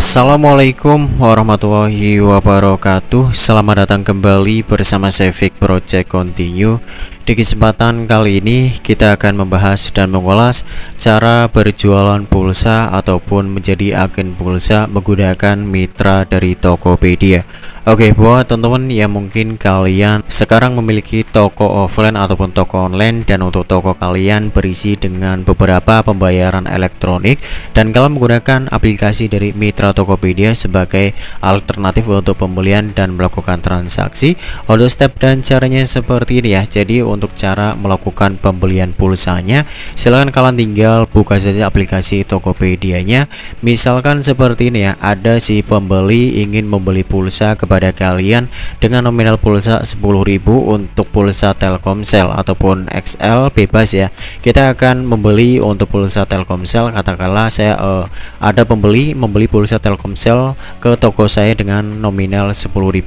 Assalamualaikum warahmatullahi wabarakatuh Selamat datang kembali bersama Sevik Project Continue Di kesempatan kali ini kita akan membahas dan mengulas Cara berjualan pulsa ataupun menjadi agen pulsa menggunakan mitra dari Tokopedia Oke, okay, buat teman-teman ya mungkin kalian sekarang memiliki toko offline ataupun toko online dan untuk toko kalian berisi dengan beberapa pembayaran elektronik dan kalian menggunakan aplikasi dari Mitra Tokopedia sebagai alternatif untuk pembelian dan melakukan transaksi. Untuk step dan caranya seperti ini ya. Jadi untuk cara melakukan pembelian pulsanya, silahkan kalian tinggal buka saja aplikasi Tokopedia-nya. Misalkan seperti ini ya, ada si pembeli ingin membeli pulsa ke kepada kalian dengan nominal pulsa 10.000 untuk pulsa Telkomsel ataupun XL bebas ya kita akan membeli untuk pulsa Telkomsel katakanlah saya uh, ada pembeli membeli pulsa Telkomsel ke toko saya dengan nominal Rp10.000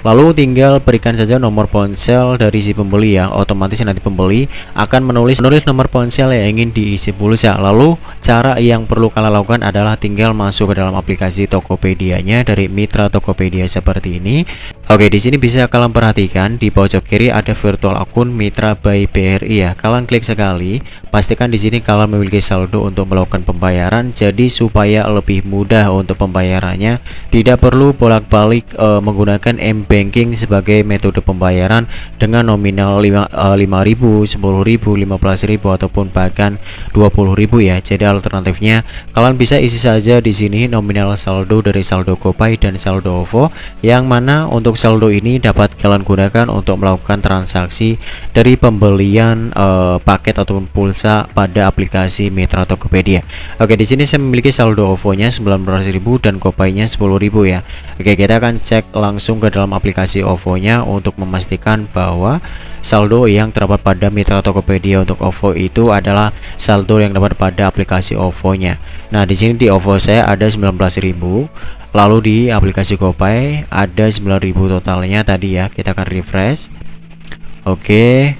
lalu tinggal berikan saja nomor ponsel dari si pembeli ya otomatis nanti pembeli akan menulis menulis nomor ponsel yang ingin diisi pulsa lalu cara yang perlu kalian lakukan adalah tinggal masuk ke dalam aplikasi Tokopedia nya dari mitra Tokopedia seperti ini Oke, di sini bisa kalian perhatikan di pojok kiri ada virtual akun Mitra by BRI ya. Kalian klik sekali, pastikan di sini kalian memiliki saldo untuk melakukan pembayaran jadi supaya lebih mudah untuk pembayarannya. Tidak perlu bolak-balik e, menggunakan m-banking sebagai metode pembayaran dengan nominal 5 e, 5000, 10000, 15000 ataupun bahkan 20000 ya. Jadi alternatifnya kalian bisa isi saja di sini nominal saldo dari saldo GoPay dan saldo OVO yang mana untuk untuk saldo ini dapat kalian gunakan untuk melakukan transaksi dari pembelian uh, paket ataupun pulsa pada aplikasi Mitra Tokopedia. Oke, di sini saya memiliki saldo OVO-nya 19.000 dan Gopay-nya 10.000 ya. Oke, kita akan cek langsung ke dalam aplikasi OVO-nya untuk memastikan bahwa saldo yang terdapat pada Mitra Tokopedia untuk OVO itu adalah saldo yang dapat pada aplikasi OVO-nya. Nah, di sini di OVO saya ada 19.000 Lalu di aplikasi GoPay ada 9000 totalnya tadi ya. Kita akan refresh. Oke,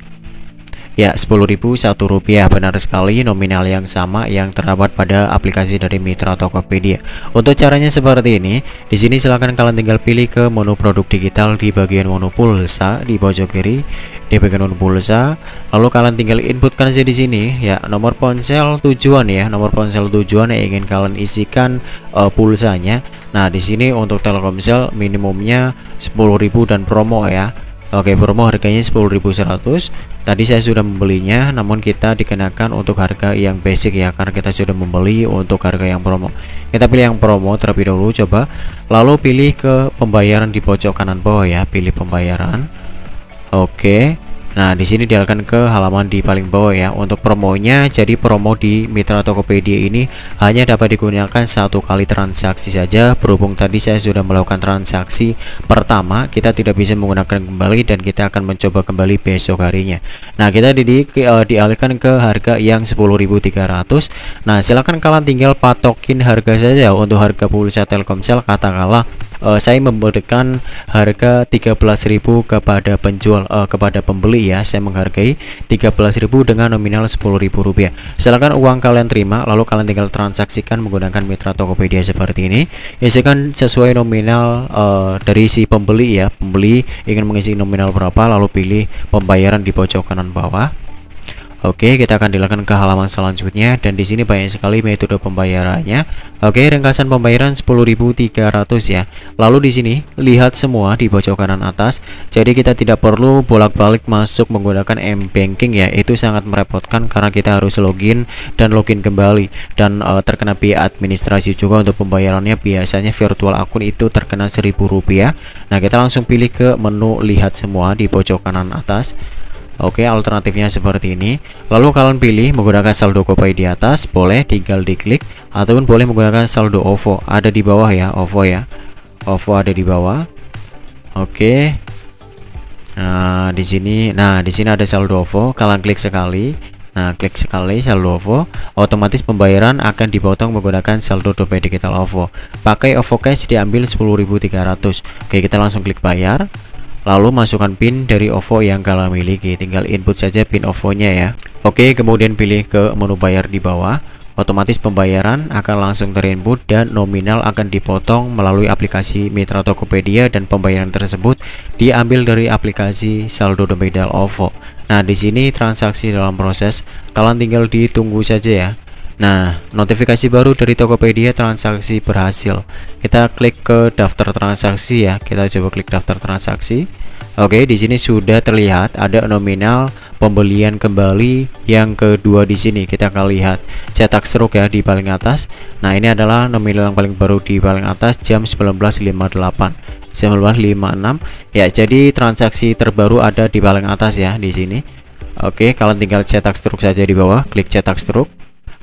Ya, rp satu rupiah benar sekali nominal yang sama yang terdapat pada aplikasi dari Mitra Tokopedia. Untuk caranya seperti ini, di sini silahkan kalian tinggal pilih ke menu produk digital di bagian menu pulsa di pojok kiri, di bagian menu pulsa. Lalu kalian tinggal inputkan saja di sini ya nomor ponsel tujuan ya, nomor ponsel tujuan yang ingin kalian isikan uh, pulsanya. Nah, di sini untuk Telkomsel minimumnya 10.000 dan promo ya. Oke promo harganya 10.100 tadi saya sudah membelinya namun kita dikenakan untuk harga yang basic ya karena kita sudah membeli untuk harga yang promo kita pilih yang promo terlebih dahulu coba lalu pilih ke pembayaran di pojok kanan bawah ya pilih pembayaran Oke Nah, di sini dialihkan ke halaman di paling bawah ya. Untuk promonya, jadi promo di Mitra Tokopedia ini hanya dapat digunakan satu kali transaksi saja. Berhubung tadi saya sudah melakukan transaksi pertama, kita tidak bisa menggunakan kembali dan kita akan mencoba kembali besok harinya. Nah, kita di, di, eh, dialihkan ke harga yang 10.300. Nah, silakan kalian tinggal patokin harga saja untuk harga pulsa Telkomsel katakanlah uh, saya memberikan harga 13.000 kepada penjual uh, kepada pembeli ya saya menghargai 13.000 dengan nominal Rp10.000 Silakan uang kalian terima lalu kalian tinggal transaksikan menggunakan mitra Tokopedia seperti ini isikan sesuai nominal uh, dari si pembeli ya pembeli ingin mengisi nominal berapa lalu pilih pembayaran di pojok kanan bawah Oke, kita akan dilakukan ke halaman selanjutnya dan di sini banyak sekali metode pembayarannya. Oke, ringkasan pembayaran 10.300 ya. Lalu di sini lihat semua di pojok kanan atas. Jadi kita tidak perlu bolak-balik masuk menggunakan M banking ya. Itu sangat merepotkan karena kita harus login dan login kembali dan uh, terkena biaya administrasi juga untuk pembayarannya. Biasanya virtual akun itu terkena rp rupiah. Nah, kita langsung pilih ke menu lihat semua di pojok kanan atas. Oke, alternatifnya seperti ini. Lalu kalian pilih menggunakan saldo kopai di atas, boleh tinggal diklik ataupun boleh menggunakan saldo OVO ada di bawah ya, OVO ya. OVO ada di bawah. Oke. Nah, di sini nah, di sini ada saldo OVO, kalian klik sekali. Nah, klik sekali saldo OVO, otomatis pembayaran akan dipotong menggunakan saldo dompet Digital OVO. Pakai OVO Cash diambil 10.300. Oke, kita langsung klik bayar lalu masukkan pin dari OVO yang kalian miliki tinggal input saja pin OVO nya ya oke kemudian pilih ke menu bayar di bawah otomatis pembayaran akan langsung terinput dan nominal akan dipotong melalui aplikasi Mitra Tokopedia dan pembayaran tersebut diambil dari aplikasi saldo dompet OVO. Nah, di sini transaksi dalam proses, kalian tinggal ditunggu saja ya. Nah, notifikasi baru dari Tokopedia transaksi berhasil. Kita klik ke daftar transaksi ya. Kita coba klik daftar transaksi. Oke, di sini sudah terlihat ada nominal pembelian kembali yang kedua di sini. Kita akan lihat cetak stroke ya di paling atas. Nah, ini adalah nominal yang paling baru di paling atas jam 19.58. 1956 ya jadi transaksi terbaru ada di paling atas ya di sini Oke kalian tinggal cetak struk saja di bawah klik cetak struk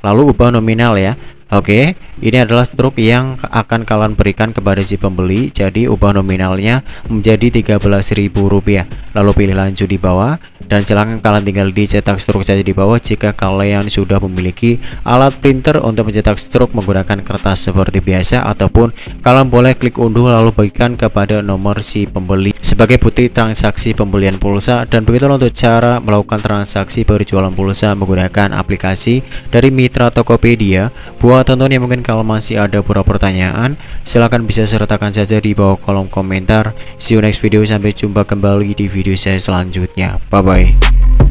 lalu ubah nominal ya Oke, ini adalah stroke yang akan kalian berikan kepada si pembeli. Jadi ubah nominalnya menjadi ribu rupiah. Lalu pilih lanjut di bawah dan silahkan kalian tinggal dicetak struk saja di bawah jika kalian sudah memiliki alat printer untuk mencetak struk menggunakan kertas seperti biasa ataupun kalian boleh klik unduh lalu bagikan kepada nomor si pembeli sebagai bukti transaksi pembelian pulsa dan begitu untuk cara melakukan transaksi berjualan pulsa menggunakan aplikasi dari mitra Tokopedia buat tonton yang mungkin kalau masih ada beberapa pertanyaan silahkan bisa sertakan saja di bawah kolom komentar see you next video sampai jumpa kembali di video saya selanjutnya bye bye boy.